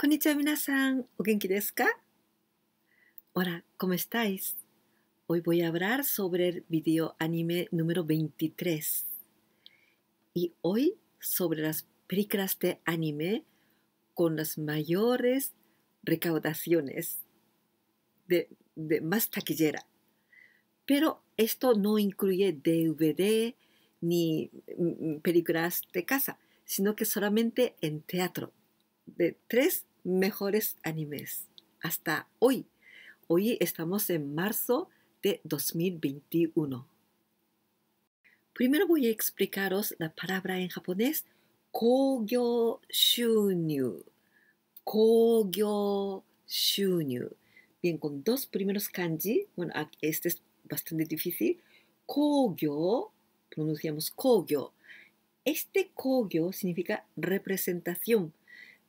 こんにちは皆さん、お元気ですか Hola, ¿cómo estáis? Hoy voy a hablar sobre el video anime número 23 y hoy sobre las películas de anime con las mayores recaudaciones de, más taquillera. Pero esto no incluye DVD ni mm, mm, películas de casa, sino que solamente en teatro de tres, mejores animes hasta hoy. Hoy estamos en marzo de 2021. Primero voy a explicaros la palabra en japonés Kogyo Shunyu. Kogyo Shunyu. Bien, con dos primeros kanji. Bueno, este es bastante difícil. Kogyo, pronunciamos Kogyo. Este Kogyo significa representación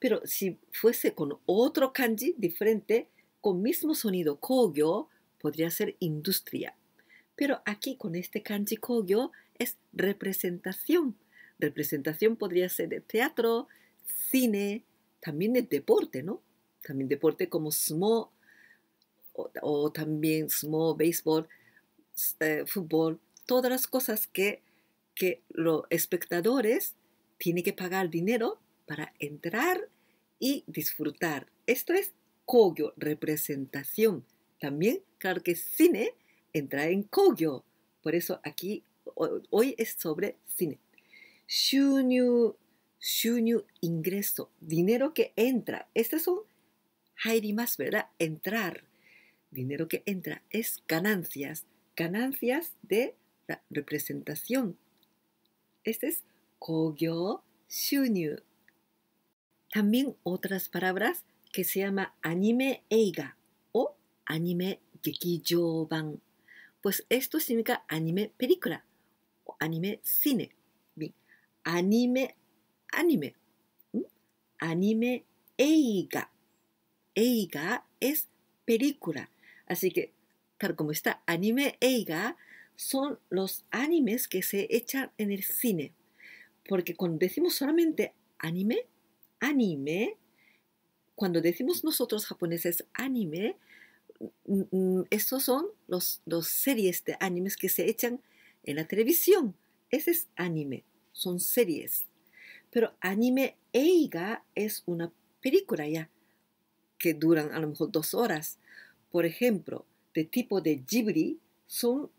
pero si fuese con otro kanji diferente, con mismo sonido kogyo, podría ser industria. Pero aquí con este kanji kogyo es representación. Representación podría ser de teatro, cine, también de deporte, ¿no? También deporte como sumo o, también sumo, béisbol, eh, fútbol, todas las cosas que, que los espectadores tienen que pagar dinero para entrar y disfrutar. Esto es kogyo, representación. También, claro que cine entra en kogyo. Por eso aquí hoy es sobre cine. Shunyu, ingreso, dinero que entra. Este es un más, ¿verdad? Entrar. Dinero que entra es ganancias, ganancias de la representación. Este es kogyo shunyu. También otras palabras que se llama anime eiga o anime gekijoban. Pues esto significa anime película o anime cine. anime, anime. Anime eiga. Eiga es película. Así que, tal como está anime eiga, son los animes que se echan en el cine. Porque cuando decimos solamente anime, anime, cuando decimos nosotros japoneses anime, mm, mm, estos son los, dos series de animes que se echan en la televisión. Ese es anime, son series. Pero anime eiga es una película ya, que duran a lo mejor dos horas. Por ejemplo, de tipo de Ghibli son,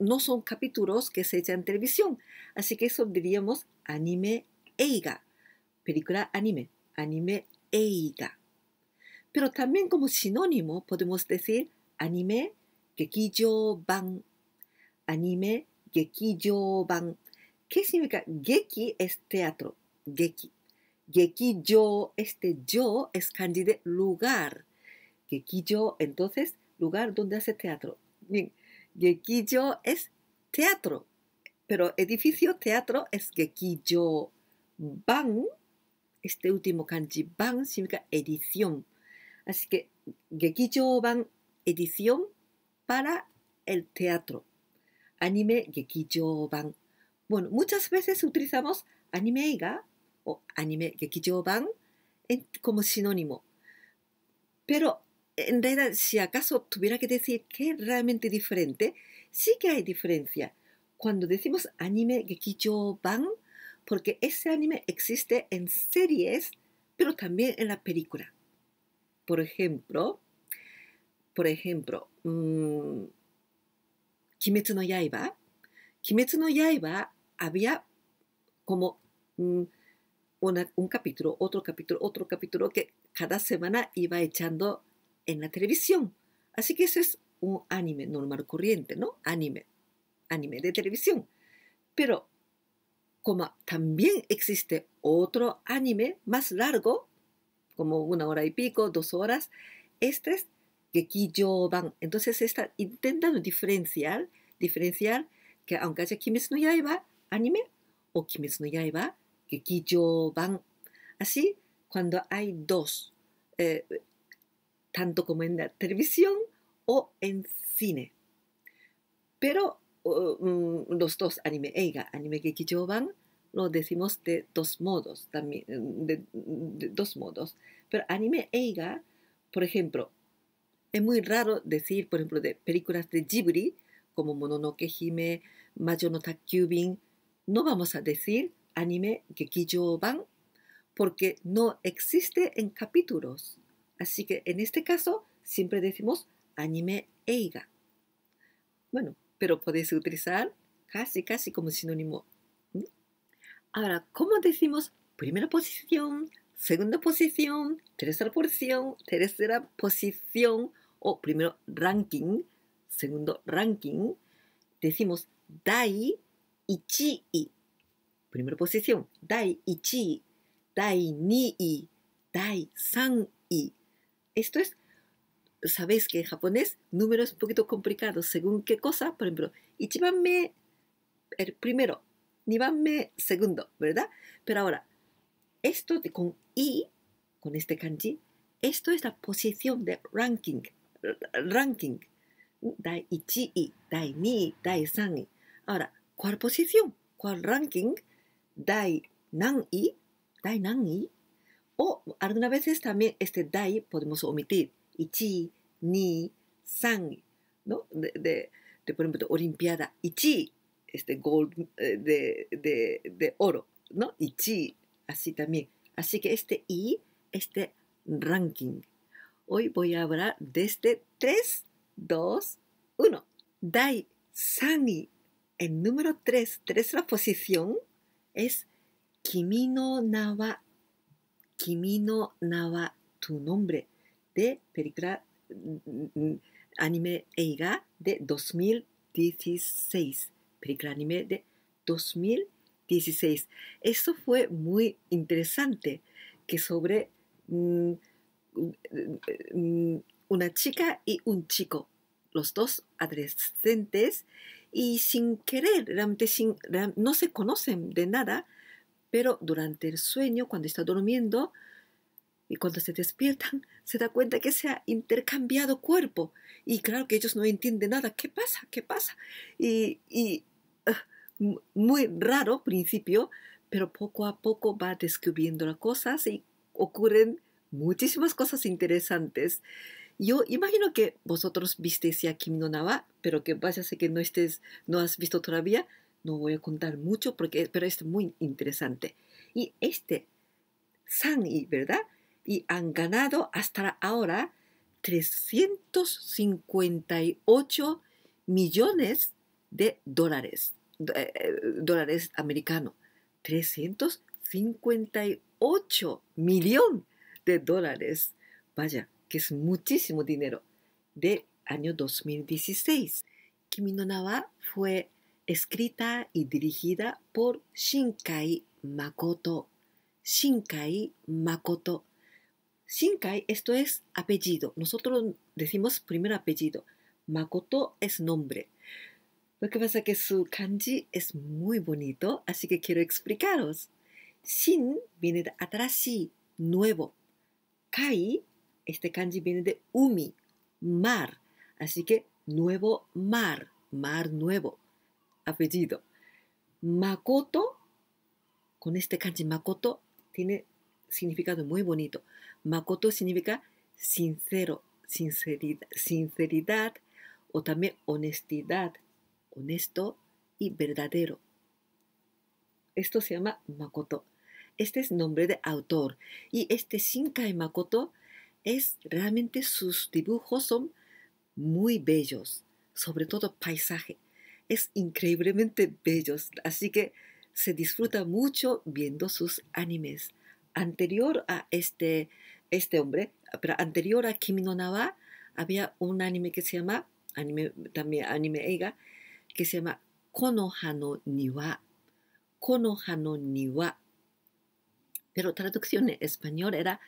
no son capítulos que se echan en televisión. Así que eso diríamos anime eiga película anime, anime eiga. Pero también como sinónimo podemos decir anime gekijo ban, anime gekijo ban. ¿Qué significa? Geki es teatro, geki. yo, este yo es kanji de lugar. yo, entonces, lugar donde hace teatro. Bien, yo es teatro, pero edificio teatro es gekijo. Ban este último kanji, ban significa edición. Así que Gekijo Ban edición para el teatro. Anime Gekijo Ban. Bueno, muchas veces utilizamos animeiga o anime Gekijo Ban como sinónimo. Pero en realidad, si acaso tuviera que decir que es realmente diferente, sí que hay diferencia. Cuando decimos anime Gekijo Ban, porque ese anime existe en series, pero también en la película. Por ejemplo, por ejemplo, mm, Kimetsu no Yaiba. Kimetsu no Yaiba había como mm, un capítulo, otro capítulo, otro capítulo que cada semana iba echando en la televisión. Así que ese es un anime normal corriente, ¿no? Anime, anime de televisión. Pero como también existe otro anime más largo, como una hora y pico, dos horas. Este es Ban. Entonces se está intentando diferenciar, diferenciar que aunque haya Kimetsu no Yaiba anime o Kimetsu no Yaiba Ban. Así, cuando hay dos, eh, tanto como en la televisión o en cine. Pero Mm, los dos anime eiga, anime Gekijouban lo decimos de dos modos también, mm, mm, de, dos modos. Pero anime eiga, por ejemplo, es muy raro decir, por ejemplo, de películas de Ghibli, como Mononoke Hime, Mayo no Takyubin, no vamos a decir anime Gekijouban porque no existe en capítulos. Así que en este caso siempre decimos anime eiga. Bueno, pero podéis utilizar casi, casi como sinónimo. Ahora, ¿cómo decimos primera posición, segunda posición, tercera posición, tercera posición o primero ranking, segundo ranking? Decimos dai ichi i. Primera posición, dai ichi, dai ni i, dai san i. Esto es sabéis que en japonés números un poquito complicados según qué cosa, por ejemplo, ichibanme el er, primero, nibanme segundo, ¿verdad? Pero ahora, esto de, con i, con este kanji, esto es la posición de ranking, ranking, dai ichi i, dai ni, dai san i. Ahora, ¿cuál posición? ¿Cuál ranking? Dai nan i, dai nan i. O algunas veces también este dai podemos omitir. 1 ni san por ejemplo, olimpiada 1 este gold, eh, de, de, de oro, ¿no? así también. Así que este y, este ranking. Hoy voy a hablar desde 3, 2, 1. Dai Sani, el número 3, 3 la posición, es Kimino Nava, Kimino Nava tu nombre de película mm, mm, mm, anime eiga de 2016. Película anime de 2016. Eso fue muy interesante, que sobre una chica y un chico, los dos adolescentes, y sin querer, realmente sin, no se conocen de nada, pero durante el sueño, cuando está durmiendo, y cuando se despiertan, se da cuenta que se ha intercambiado cuerpo. Y claro que ellos no entienden nada. ¿Qué pasa? ¿Qué pasa? Y, ah, muy raro principio, pero poco a poco va descubriendo las cosas y ocurren muchísimas cosas interesantes. Yo imagino que vosotros visteis ya Kim no Nawa, pero que vaya que no estés, no has visto todavía. No voy a contar mucho porque, pero es muy interesante. Y este San, ¿verdad? y han ganado hasta ahora 358 millones de dólares, eh, dólares americanos. 358 millones de dólares. Vaya, que es muchísimo dinero. de año 2016. Kimi no Nawa fue escrita y dirigida por Shinkai Makoto. Shinkai Makoto Shinkai, esto es apellido. Nosotros decimos primer apellido. Makoto es nombre. Lo que pasa es que su kanji es muy bonito, así que quiero explicaros. Shin viene de atarashi, nuevo. Kai, este kanji viene de umi, mar. Así que nuevo mar, mar nuevo, apellido. Makoto, con este kanji Makoto, tiene significado muy bonito. Makoto significa sincero, sinceridad, sinceridad o también honestidad, honesto y verdadero. Esto se llama Makoto. Este es nombre de autor. Y este Shinkai Makoto es realmente sus dibujos son muy bellos, sobre todo paisaje. Es increíblemente bellos, así que se disfruta mucho viendo sus animes. Anterior a este este hombre, pero anterior a Kimi no había un anime que se llama, anime, también anime eiga, que se llama Konoha no Niwa. Konoha no Niwa. Pero traducción en español era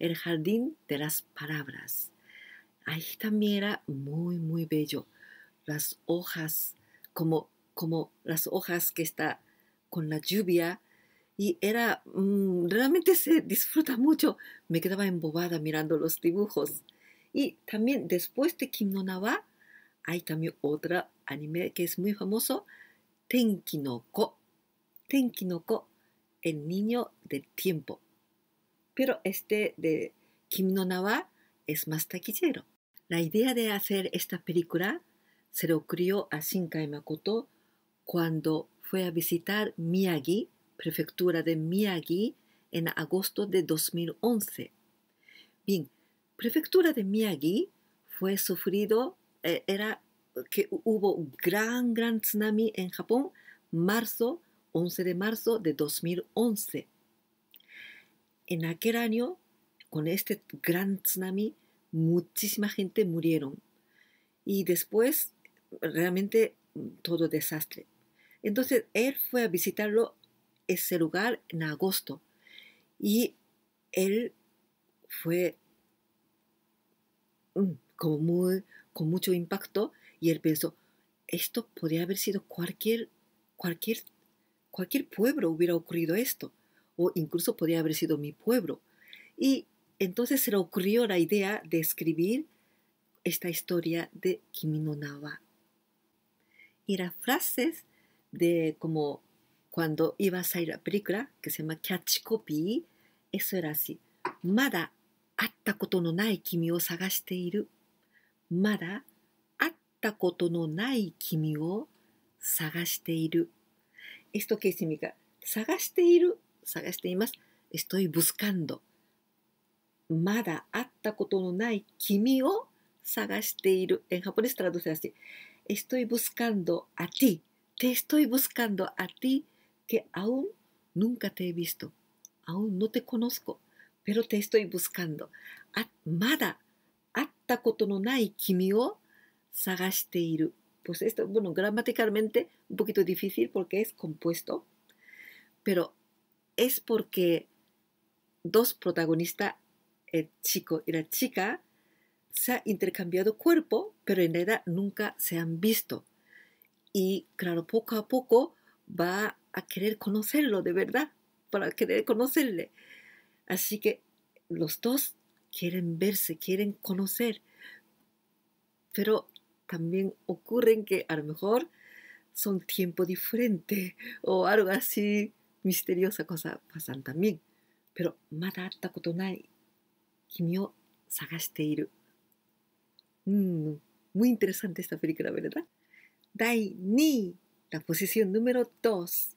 El jardín de las palabras. Ahí también era muy, muy bello. Las hojas, como, como las hojas que está con la lluvia, y era, mm, realmente se disfruta mucho. Me quedaba embobada mirando los dibujos. Y también después de Kim no hay también otra anime que es muy famoso, Tenki no Ko. Tenki no Ko, el niño del tiempo. Pero este de Kim no es más taquillero. La idea de hacer esta película se le ocurrió a Shinkai Makoto cuando fue a visitar Miyagi prefectura de Miyagi en agosto de 2011. Bien, prefectura de Miyagi fue sufrido, eh, era que hubo un gran, gran tsunami en Japón, marzo, 11 de marzo de 2011. En aquel año, con este gran tsunami, muchísima gente murieron. Y después, realmente, todo desastre. Entonces, él fue a visitarlo ese lugar en agosto y él fue mm, como con mucho impacto y él pensó, esto podría haber sido cualquier, cualquier, cualquier pueblo hubiera ocurrido esto, o incluso podría haber sido mi pueblo. Y entonces se le ocurrió la idea de escribir esta historia de kimino no Y las frases de como cuando iba a salir la película que se llama Catch Copy, eso era así. Mada atta koto no nai kimi o sagashite iru. Mada atta koto no nai kimi o sagashite iru. Esto que significa sagashite iru, sagashite imasu, estoy buscando. Mada atta koto no nai kimi o sagashite iru. En japonés traduce así. Estoy buscando a ti. Te estoy buscando a ti que aún nunca te he visto, aún no te conozco, pero te estoy buscando. mada, atta koto no nai kimi o iru. Pues esto, bueno, gramaticalmente un poquito difícil porque es compuesto, pero es porque dos protagonistas, el chico y la chica, se han intercambiado cuerpo, pero en edad nunca se han visto. Y claro, poco a poco va a querer conocerlo de verdad, para querer conocerle. Así que los dos quieren verse, quieren conocer, pero también ocurren que a lo mejor son tiempo diferente o algo así misteriosa cosa pasan también. Pero まだ会ったことない君を探している。Mm, muy interesante esta película, ¿verdad? Dai ni, la posición número 2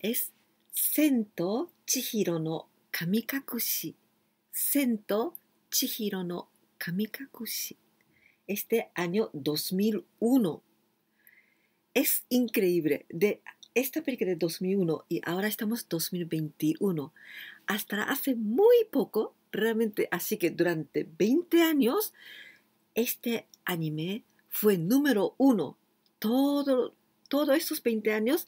es Sento Chihiro no Kamikakushi. Sento Chihiro no Kamikakushi. Este año 2001. Es increíble. De esta película de 2001 y ahora estamos 2021. Hasta hace muy poco, realmente, así que durante 20 años, este anime fue número uno. Todo, todos estos 20 años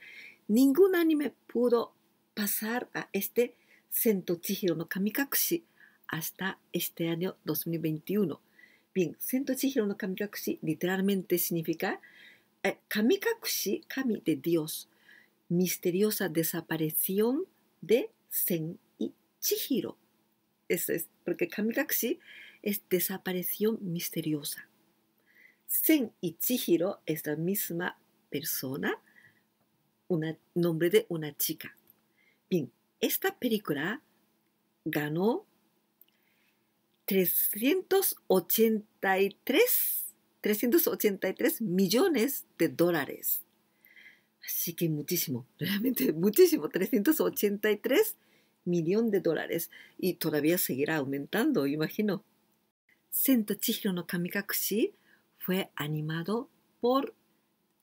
ningún anime pudo pasar a este Sento Chihiro no Kamikakushi hasta este año 2021. Bien, Sento Chihiro no Kamikakushi literalmente significa eh, Kamikakushi, Kami de Dios, misteriosa desaparición de Sen y Chihiro. Eso es, porque Kamikakushi es desaparición misteriosa. Sen y Chihiro es la misma persona, un nombre de una chica. Bien, esta película ganó 383, 383 millones de dólares. Así que muchísimo, realmente muchísimo, 383 millones de dólares. Y todavía seguirá aumentando, imagino. Sento Chihiro no Kamikakushi fue animado por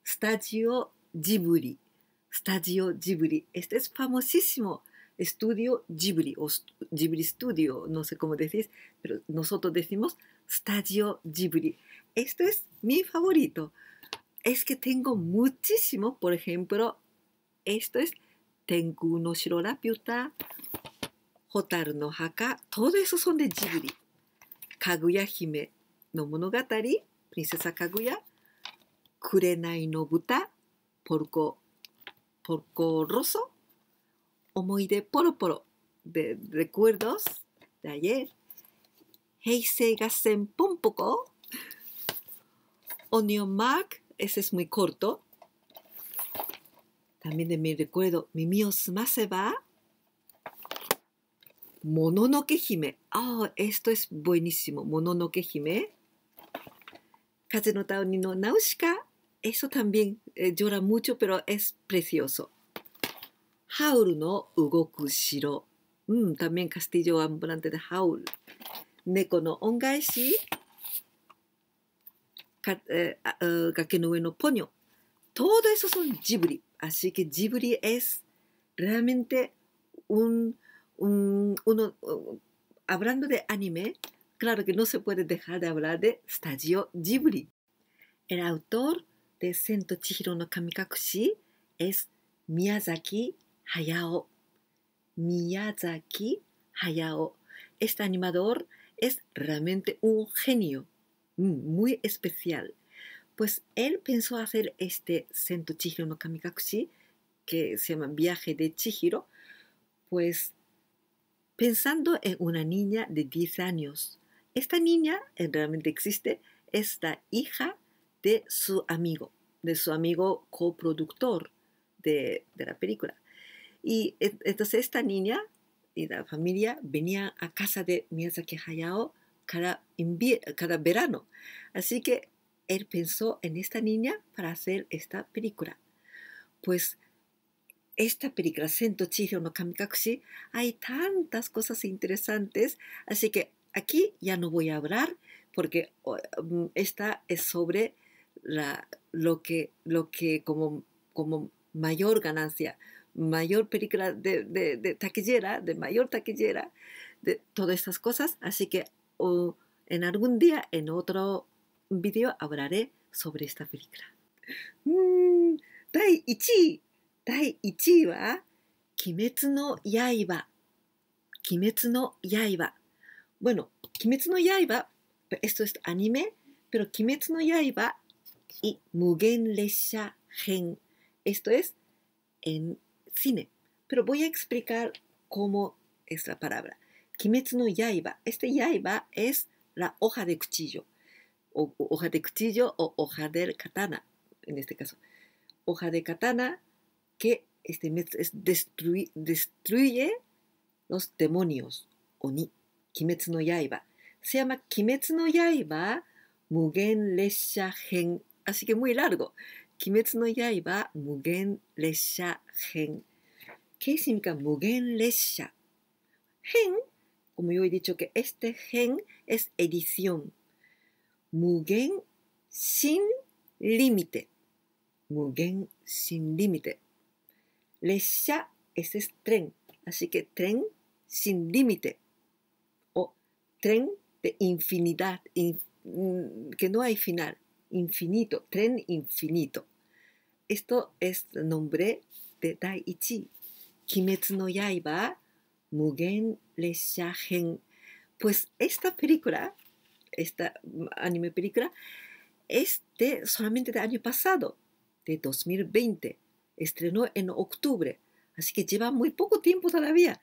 Studio Ghibli. Stadio Ghibli. Este es famosísimo. Estudio Ghibli o Ghibli Studio, no sé cómo decís, pero nosotros decimos Stadio Ghibli. Esto es mi favorito. Es que tengo muchísimo, por ejemplo, esto es Tengu no Shiro Pyuta, Hotaru no Haka, Todo eso son de Ghibli. Kaguya Hime no Monogatari, Princesa Kaguya, Kurenai no Buta, Porco roso. omoide poro poro, de recuerdos de ayer. Heisei gasen pompoko. Onion Mac, ese es muy corto. También de mi recuerdo, mi mío va. Mononoke Hime. Oh, esto es buenísimo. Mononoke Hime. Kaze no tani no Naushika eso también eh, llora mucho, pero es precioso. Haul no ugoku shiro. Mm, también castillo ambulante de Haul. Neko no ongaeshi. Ka, eh, eh, no ue Todo eso son Ghibli. Así que Ghibli es realmente un, uno, uh, hablando de anime, claro que no se puede dejar de hablar de stadio Ghibli. El autor de Sento Chihiro no Kamikakushi es Miyazaki Hayao. Miyazaki Hayao. Este animador es realmente un genio, mm, muy especial. Pues él pensó hacer este Sento Chihiro no Kamikakushi, que se llama Viaje de Chihiro, pues pensando en una niña de 10 años. Esta niña eh, realmente existe, esta hija de su amigo, de su amigo coproductor de, de la película. Y entonces esta niña y la familia venían a casa de Miyazaki Hayao cada, cada verano. Así que él pensó en esta niña para hacer esta película. Pues esta película, Sento Chihiro no Kamikakushi, hay tantas cosas interesantes, así que aquí ya no voy a hablar porque mm, esta es sobre lo, que, lo que como, como mayor ganancia, mayor película de, taquillera, de mayor taquillera, de todas estas cosas. Así que en algún día, en otro video, hablaré sobre esta película. Mm, no 1 yaiba. Bueno, no 鬼滅の刃 esto es anime, pero yaiba y Mugen Lesha Gen. Esto es en cine. Pero voy a explicar cómo es la palabra. Kimetsu no Yaiba. Este Yaiba es la hoja de cuchillo. O, hoja de cuchillo o hoja de katana, en este caso. Hoja de katana que este, es destruye, destruye los demonios. Oni. Kimetsu no Yaiba. Se llama Kimetsu no Yaiba Mugen Lesha Gen así que muy largo. Kimetsu no Yaiba Mugen Lesha Gen. ¿Qué significa Mugen Lesha? Gen, como yo he dicho que este gen es edición. Mugen sin límite. Mugen sin límite. Lesha, ese es tren. Así que tren sin límite. O tren de infinidad, mm, que no hay final infinito, tren infinito. Esto es el nombre de Daiichi. Kimetsu no Yaiba, Mugen Lesha Gen. Pues esta película, esta anime película, es solamente del año pasado, de 2020. Estrenó en octubre, así que lleva muy poco tiempo todavía,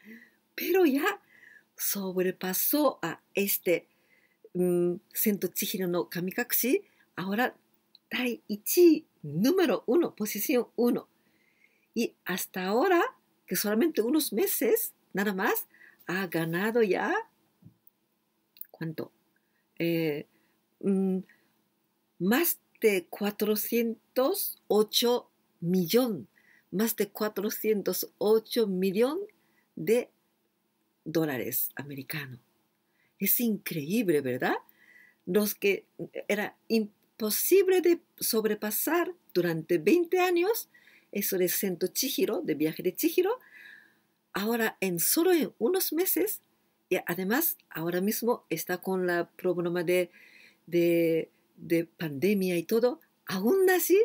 pero ya sobrepasó a este um, Sento no Kamikakushi ahora Tai número uno, posición uno. Y hasta ahora, que solamente unos meses nada más, ha ganado ya, ¿cuánto? Eh, mm, más de 408 millones, más de 408 millones de dólares americanos. Es increíble, ¿verdad? Los que era imposible posible de sobrepasar durante 20 años, eso de Sento Chihiro, de viaje de Chihiro, ahora en solo unos meses, y además ahora mismo está con la problema de, de pandemia y todo, aún así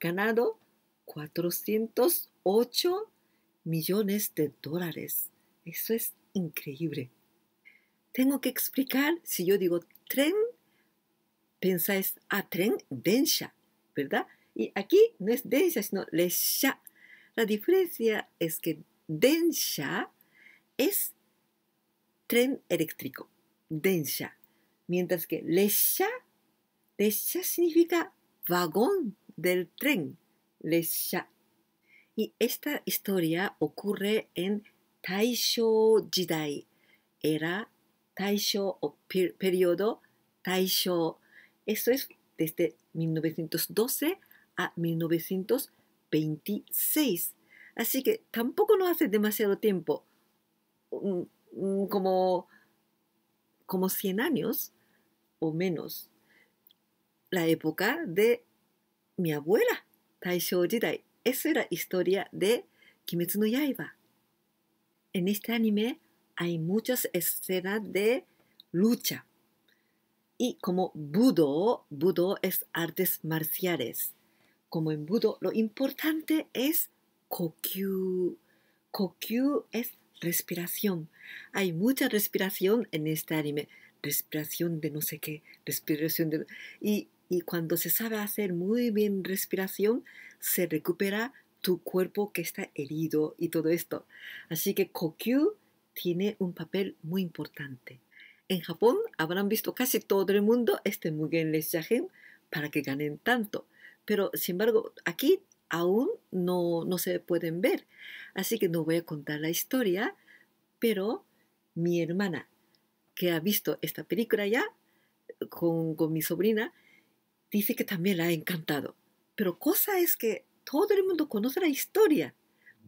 ganado 408 millones de dólares. Eso es increíble. Tengo que explicar si yo digo tren pensáis, a ah, tren, densha, ¿verdad? Y aquí no es densha, sino lesha. La diferencia es que densha es tren eléctrico, densha, mientras que lesha, lesha significa vagón del tren, lesha. Y esta historia ocurre en Taisho Jidai, era Taisho o periodo Taisho eso es desde 1912 a 1926. Así que tampoco no hace demasiado tiempo, como, como 100 años o menos, la época de mi abuela, Taisho Jidai. Esa es la historia de Kimetsu no Yaiba. En este anime hay muchas escenas de lucha y como budo, budo es artes marciales. Como en budo, lo importante es kokyu. Kokyu es respiración. Hay mucha respiración en este anime. Respiración de no sé qué, respiración de... Y, y cuando se sabe hacer muy bien respiración, se recupera tu cuerpo que está herido y todo esto. Así que kokyu tiene un papel muy importante. En Japón habrán visto casi todo el mundo este Mugen Shahen para que ganen tanto, pero sin embargo aquí aún no, no se pueden ver, así que no voy a contar la historia, pero mi hermana que ha visto esta película ya con, con mi sobrina dice que también la ha encantado, pero cosa es que todo el mundo conoce la historia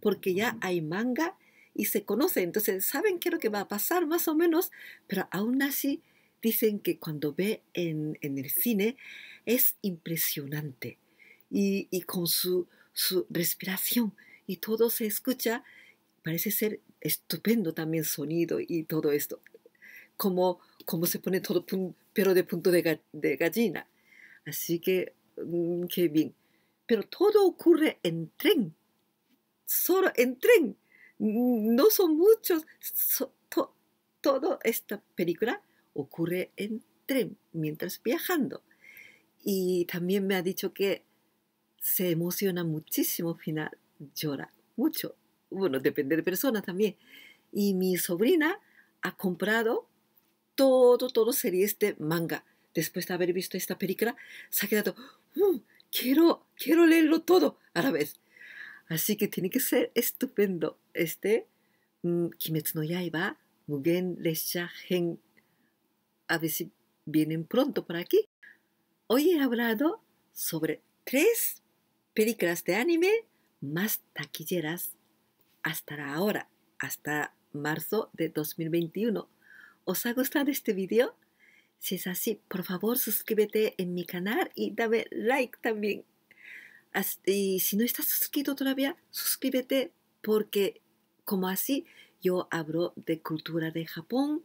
porque ya hay manga y se conocen, entonces saben qué es lo que va a pasar más o menos, pero aún así dicen que cuando ve en, en el cine es impresionante y, y con su, su, respiración y todo se escucha, parece ser estupendo también sonido y todo esto, como, como se pone todo pero de punto de, de gallina. Así que, mm, qué bien. Pero todo ocurre en tren, solo en tren no son muchos. todo toda esta película ocurre en tren mientras viajando. Y también me ha dicho que se emociona muchísimo al final, llora mucho. Bueno, depende de persona también. Y mi sobrina ha comprado todo, todo series de manga. Después de haber visto esta película, se ha quedado, uh, quiero, quiero leerlo todo a la vez. Así que tiene que ser estupendo este mm, Kimetsu no Yaiba Mugen Lesha Gen. A ver si vienen pronto por aquí. Hoy he hablado sobre tres películas de anime más taquilleras hasta ahora, hasta marzo de 2021. ¿Os ha gustado este vídeo? Si es así, por favor suscríbete en mi canal y dame like también. Y si no estás suscrito todavía, suscríbete porque como así yo hablo de cultura de Japón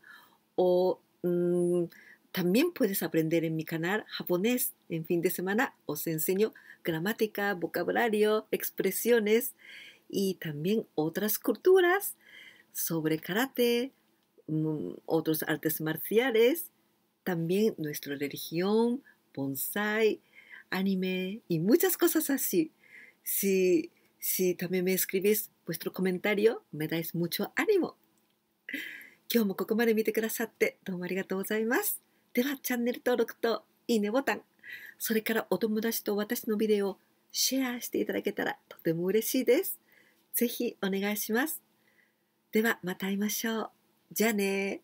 o mm, también puedes aprender en mi canal japonés en fin de semana. Os enseño gramática, vocabulario, expresiones y también otras culturas sobre karate, mm, otros artes marciales, también nuestra religión, bonsai, anime y muchas cosas así. Si, si también me escribís vuestro comentario, me dais mucho ánimo. 今日もここまで見てくださってどうもありがとうございます。ではチャンネル登録といいねボタン、それからお友達と私のビデオをシェアしていただけたらとても嬉しいです。ぜひお願いします。ではまた会いましょう。じゃあね